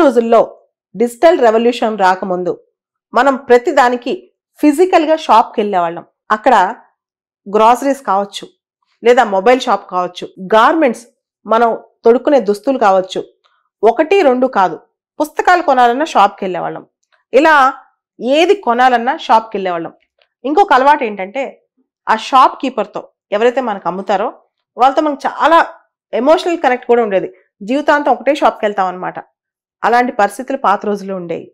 రోజుల్లో digital revolution రాకముందు మనం ప్రతిదానికి ఫిజికల్గా షాప్కి వెళ్ళేవాళ్ళం అక్కడ గ్రాసరీస్ కావచ్చు లేదా మొబైల్ షాప్ కావచ్చు గార్మెంట్స్ మనం తొడుక్కునే దుస్తులు కావచ్చు ఒకటి రెండు కాదు పుస్తకాలు కొనాలన్నా షాప్కి వెళ్ళేవాళ్ళం ఇలా ఏది కొనాలన్నా షాప్కి వెళ్ళేవాళ్ళం ఇంకొక అలవాటు ఏంటంటే ఆ షాప్ కీపర్తో ఎవరైతే మనకు అమ్ముతారో వాళ్ళతో మనకు చాలా ఎమోషనల్ కనెక్ట్ కూడా ఉండేది జీవితాంతం ఒకటే షాప్కి వెళ్తాం అనమాట అలాంటి పరిస్థితులు పాత రోజులు ఉండేవి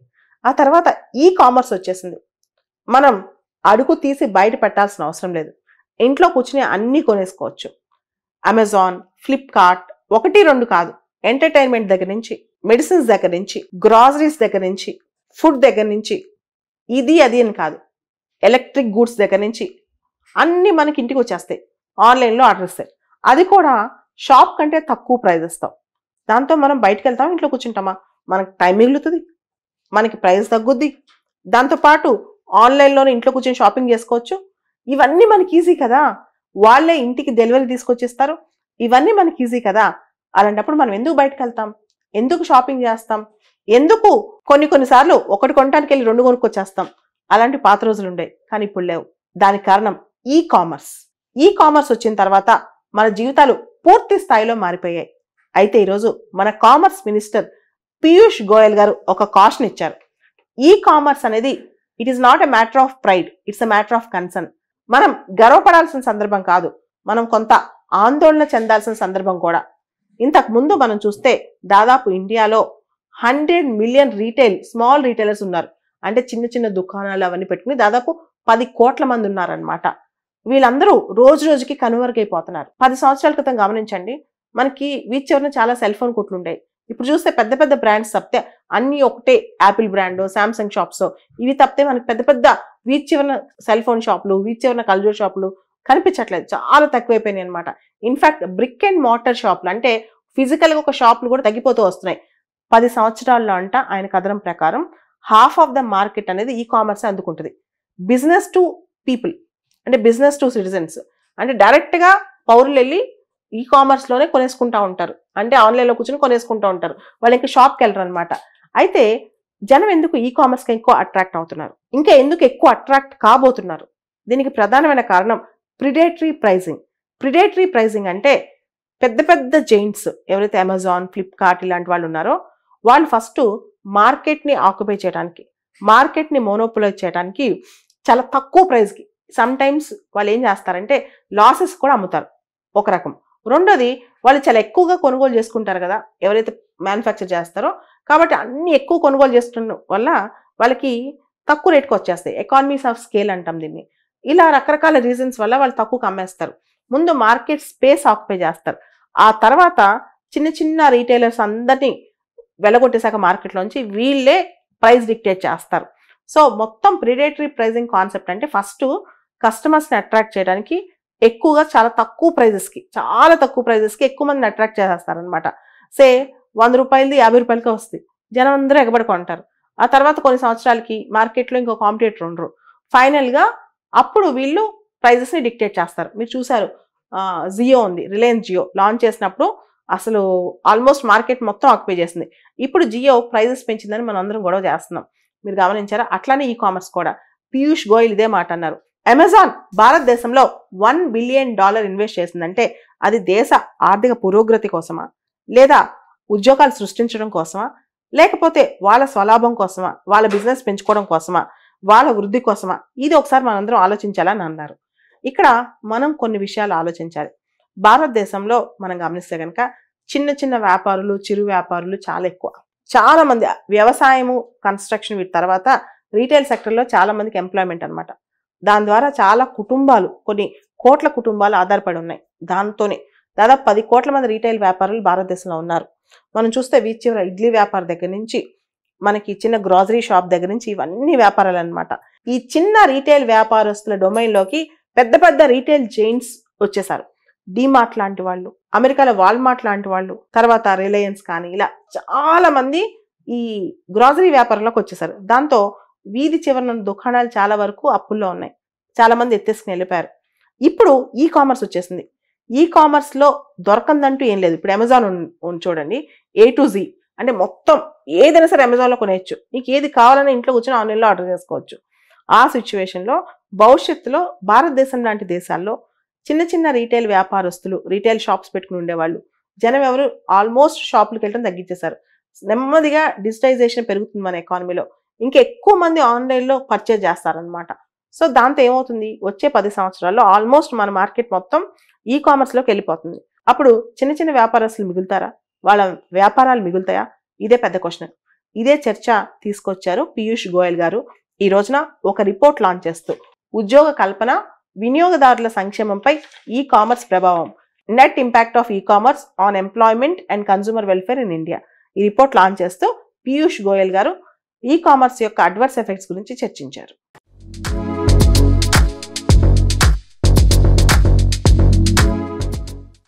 ఆ తర్వాత ఈ కామర్స్ వచ్చేసింది మనం అడుగు తీసి బయట పెట్టాల్సిన అవసరం లేదు ఇంట్లో కూర్చుని అన్నీ కొనేసుకోవచ్చు అమెజాన్ ఫ్లిప్కార్ట్ ఒకటి రెండు కాదు ఎంటర్టైన్మెంట్ దగ్గర నుంచి మెడిసిన్స్ దగ్గర నుంచి గ్రాసరీస్ దగ్గర నుంచి ఫుడ్ దగ్గర నుంచి ఇది అది అని కాదు ఎలక్ట్రిక్ గూడ్స్ దగ్గర నుంచి అన్నీ మనకి ఇంటికి వచ్చేస్తాయి ఆన్లైన్లో ఆర్డర్ ఇస్తాయి అది కూడా షాప్ కంటే తక్కువ ప్రైజ్ ఇస్తాం దాంతో మనం బయటకు వెళ్తాం ఇంట్లో కూర్చుంటామా మనకు టైం మిగులుతుంది మనకి ప్రైస్ తగ్గుద్ది దాంతోపాటు ఆన్లైన్లోనే ఇంట్లో కూర్చొని షాపింగ్ చేసుకోవచ్చు ఇవన్నీ మనకి ఈజీ కదా వాళ్ళే ఇంటికి డెలివరీ తీసుకొచ్చిస్తారు ఇవన్నీ మనకి ఈజీ కదా అలాంటప్పుడు మనం ఎందుకు బయటకు వెళ్తాం ఎందుకు షాపింగ్ చేస్తాం ఎందుకు కొన్ని కొన్నిసార్లు ఒకటి కొనడానికి వెళ్ళి రెండు కొనుక్కొచ్చేస్తాం అలాంటి పాత రోజులు ఉండే కానీ ఇప్పుడు లేవు దానికి కారణం ఈ కామర్స్ ఈ కామర్స్ వచ్చిన తర్వాత మన జీవితాలు పూర్తి స్థాయిలో మారిపోయాయి అయితే ఈరోజు మన కామర్స్ మినిస్టర్ పీయూష్ గోయల్ గారు ఒక కాషన్ ఇచ్చారు ఈ కామర్స్ అనేది it is not a matter of pride it's a matter of concern మనం గర్వపడాల్సిన సందర్భం కాదు మనం కొంత ఆందోళన చెందాల్సిన సందర్భం కూడా ఇంతకు ముందు మనం చూస్తే దాదాపు ఇండియాలో hundred million retail small retailers ఉన్నారు అంటే చిన్న చిన్న దుకాణాలు అవన్నీ పెట్టుకుని దాదాపు పది కోట్ల మంది ఉన్నారనమాట వీళ్ళందరూ రోజు రోజుకి కనుమరుగైపోతున్నారు పది సంవత్సరాల క్రితం గమనించండి మనకి వీచ్ చివరిన చాలా సెల్ ఫోన్ కొట్లుండేవి ఇప్పుడు చూస్తే పెద్ద పెద్ద బ్రాండ్స్ తప్పితే అన్ని ఒకటే యాపిల్ బ్రాండ్ శాంసంగ్ షాప్స్ ఇవి తప్పితే మనకి పెద్ద పెద్ద వీధి చివరిన సెల్ ఫోన్ షాపులు వీధి చివరిన కల్జోర్ షాపులు కనిపించట్లేదు చాలా తక్కువైపోయినాయి అనమాట ఇన్ఫాక్ట్ బ్రిక్ అండ్ మోటార్ షాపులు అంటే ఫిజికల్గా ఒక షాపులు కూడా తగ్గిపోతూ వస్తున్నాయి పది సంవత్సరాల్లో అంట ఆయన కథనం ప్రకారం హాఫ్ ఆఫ్ ద మార్కెట్ అనేది ఈ కామర్స్ అందుకుంటుంది బిజినెస్ టు పీపుల్ అంటే బిజినెస్ టు సిటిజన్స్ అంటే డైరెక్ట్గా పౌరులు వెళ్ళి ఈ కామర్స్లోనే కొనేసుకుంటా ఉంటారు అంటే ఆన్లైన్లో కూర్చొని కొనేసుకుంటూ ఉంటారు వాళ్ళకి షాప్కి వెళ్ళరు అనమాట అయితే జనం ఎందుకు ఈ కామర్స్కి ఎక్కువ అట్రాక్ట్ అవుతున్నారు ఇంకా ఎందుకు ఎక్కువ అట్రాక్ట్ కాబోతున్నారు దీనికి ప్రధానమైన కారణం ప్రిడేటరీ ప్రైజింగ్ ప్రిడేటరీ ప్రైజింగ్ అంటే పెద్ద పెద్ద జైంట్స్ ఎవరైతే అమెజాన్ ఫ్లిప్కార్ట్ ఇలాంటి వాళ్ళు ఉన్నారో వాళ్ళు ఫస్ట్ మార్కెట్ని ఆక్యుపై చేయడానికి మార్కెట్ని మోనోపులైజ్ చేయడానికి చాలా తక్కువ ప్రైస్కి సమ్టైమ్స్ వాళ్ళు ఏం చేస్తారంటే లాసెస్ కూడా అమ్ముతారు ఒక రకం రెండోది వాళ్ళు చాలా ఎక్కువగా కొనుగోలు చేసుకుంటారు కదా ఎవరైతే మ్యానుఫ్యాక్చర్ చేస్తారో కాబట్టి అన్ని ఎక్కువ కొనుగోలు చేస్తున్న వల్ల వాళ్ళకి తక్కువ రేట్కి వచ్చేస్తాయి ఎకానమీస్ ఆఫ్ స్కేల్ అంటాం దీన్ని ఇలా రకరకాల రీజన్స్ వల్ల వాళ్ళు తక్కువ అమ్మేస్తారు ముందు మార్కెట్ స్పేస్ ఆక్యుపై చేస్తారు ఆ తర్వాత చిన్న చిన్న రీటైలర్స్ అందరినీ వెలగొట్టేశాక మార్కెట్లోంచి వీళ్ళే ప్రైస్ డిక్టేట్ చేస్తారు సో మొత్తం ప్రిడేటరీ ప్రైజింగ్ కాన్సెప్ట్ అంటే ఫస్ట్ కస్టమర్స్ని అట్రాక్ట్ చేయడానికి ఎక్కువగా చాలా తక్కువ ప్రైజెస్కి చాలా తక్కువ ప్రైజెస్కి ఎక్కువ మందిని అట్రాక్ట్ చేసేస్తారనమాట సే వంద రూపాయలది యాభై రూపాయలకే వస్తుంది జనం అందరూ ఎగబడి కొంటారు ఆ తర్వాత కొన్ని సంవత్సరాలకి మార్కెట్లో ఇంకో కాంపిటేటర్ ఉండరు ఫైనల్గా అప్పుడు వీళ్ళు ప్రైజెస్ని డిక్టేట్ చేస్తారు మీరు చూసారు జియో ఉంది రిలయన్స్ జియో లాంచ్ చేసినప్పుడు అసలు ఆల్మోస్ట్ మార్కెట్ మొత్తం ఆక్యుపై చేసింది ఇప్పుడు జియో ప్రైజెస్ పెంచిందని మనం అందరం గొడవ చేస్తున్నాం మీరు గమనించారా అట్లానే ఈ కామర్స్ కూడా పీయూష్ గోయల్ ఇదే మాట అన్నారు అమెజాన్ భారతదేశంలో వన్ బిలియన్ డాలర్ ఇన్వెస్ట్ చేసిందంటే అది దేశ ఆర్థిక పురోగతి కోసమా లేదా ఉద్యోగాలు సృష్టించడం కోసమా లేకపోతే వాళ్ళ స్వలాభం కోసమా వాళ్ళ బిజినెస్ పెంచుకోవడం కోసమా వాళ్ళ వృద్ధి కోసమా ఇది ఒకసారి మనందరం ఆలోచించాలని అన్నారు ఇక్కడ మనం కొన్ని విషయాలు ఆలోచించాలి భారతదేశంలో మనం గమనిస్తే కనుక చిన్న చిన్న వ్యాపారులు చిరు వ్యాపారులు చాలా ఎక్కువ చాలా మంది వ్యవసాయము కన్స్ట్రక్షన్ వీటి తర్వాత రీటైల్ సెక్టర్లో చాలా మందికి ఎంప్లాయ్మెంట్ అనమాట దాని ద్వారా చాలా కుటుంబాలు కొన్ని కోట్ల కుటుంబాలు ఆధారపడి ఉన్నాయి దాంతోనే దాదాపు పది కోట్ల మంది రీటైల్ వ్యాపారులు భారతదేశంలో ఉన్నారు మనం చూస్తే వీచ్ చివర ఇడ్లీ వ్యాపార దగ్గర నుంచి మనకి చిన్న గ్రాసరీ షాప్ దగ్గర నుంచి ఇవన్నీ వ్యాపారాలు అనమాట ఈ చిన్న రీటైల్ వ్యాపారస్తుల డొమైన్లోకి పెద్ద పెద్ద రీటైల్ జెయింట్స్ వచ్చేసారు డిమార్ట్ లాంటి వాళ్ళు అమెరికాలో వాల్మార్ట్ లాంటి వాళ్ళు తర్వాత రిలయన్స్ కానీ ఇలా చాలా మంది ఈ గ్రాసరీ వ్యాపారంలోకి వచ్చేసారు దాంతో వీధి చివరన దుకాణాలు చాలా వరకు అప్పుల్లో ఉన్నాయి చాలా మంది ఎత్తేసుకుని వెళ్ళిపోయారు ఇప్పుడు ఈ కామర్స్ వచ్చేసింది ఈ కామర్స్లో దొరకందంటూ ఏం లేదు ఇప్పుడు అమెజాన్ చూడండి ఏ టు జీ అంటే మొత్తం ఏదైనా సరే అమెజాన్లో కొనేయచ్చు నీకు ఏది కావాలన్నా ఇంట్లో కూర్చొని ఆన్లైన్లో ఆర్డర్ చేసుకోవచ్చు ఆ సిచ్యువేషన్లో భవిష్యత్తులో భారతదేశం లాంటి దేశాల్లో చిన్న చిన్న రీటైల్ వ్యాపారస్తులు రీటైల్ షాప్స్ పెట్టుకుని ఉండేవాళ్ళు జనం ఎవరు ఆల్మోస్ట్ షాపులకు వెళ్ళడం తగ్గించేశారు నెమ్మదిగా డిజిటైజేషన్ పెరుగుతుంది మన ఎకానమీలో ఇంకా ఎక్కువ మంది ఆన్లైన్లో పర్చేజ్ చేస్తారనమాట సో దాంతో ఏమవుతుంది వచ్చే పది సంవత్సరాల్లో ఆల్మోస్ట్ మన మార్కెట్ మొత్తం ఈ కామర్స్లోకి వెళ్ళిపోతుంది అప్పుడు చిన్న చిన్న వ్యాపారస్తులు మిగులుతారా వాళ్ళ వ్యాపారాలు మిగులుతాయా ఇదే పెద్ద క్వశ్చన్ ఇదే చర్చ తీసుకొచ్చారు పీయూష్ గోయల్ గారు ఈ రోజున ఒక రిపోర్ట్ లాంచ్ చేస్తూ ఉద్యోగ కల్పన వినియోగదారుల సంక్షేమంపై ఈ కామర్స్ ప్రభావం net impact of e commerce on employment and consumer welfare in India ఈ రిపోర్ట్ లాంచ్ చేస్తూ పీయూష్ గోయల్ గారు ఈ కామర్స్ యొక్క అడ్వర్స్ ఎఫెక్ట్స్ గురించి చర్చించారు